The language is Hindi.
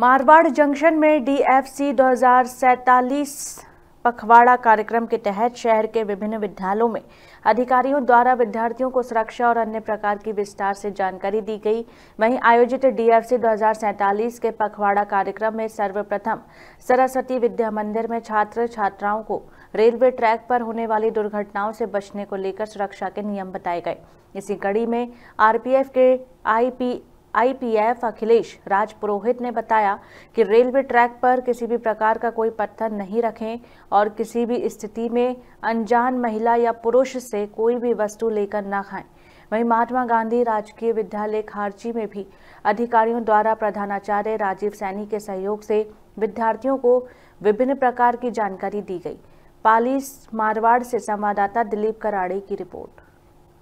मारवाड़ जंक्शन में डीएफसी 2047 पखवाड़ा कार्यक्रम के तहत शहर के विभिन्न विद्यालयों में अधिकारियों द्वारा विद्यार्थियों को सुरक्षा और अन्य प्रकार की विस्तार से जानकारी दी गई वहीं आयोजित डीएफसी 2047 के पखवाड़ा कार्यक्रम में सर्वप्रथम सरस्वती विद्या मंदिर में छात्र छात्राओं को रेलवे ट्रैक पर होने वाली दुर्घटनाओं से बचने को लेकर सुरक्षा के नियम बताए गए इसी कड़ी में आरपीएफ के आई आईपीएफ अखिलेश राज पुरोहित ने बताया कि रेलवे ट्रैक पर किसी भी प्रकार का कोई पत्थर नहीं रखें और किसी भी स्थिति में अनजान महिला या पुरुष से कोई भी वस्तु लेकर ना खाएं वहीं महात्मा गांधी राजकीय विद्यालय खारची में भी अधिकारियों द्वारा प्रधानाचार्य राजीव सैनी के सहयोग से विद्यार्थियों को विभिन्न प्रकार की जानकारी दी गई पाली मारवाड़ से संवाददाता दिलीप कराड़े की रिपोर्ट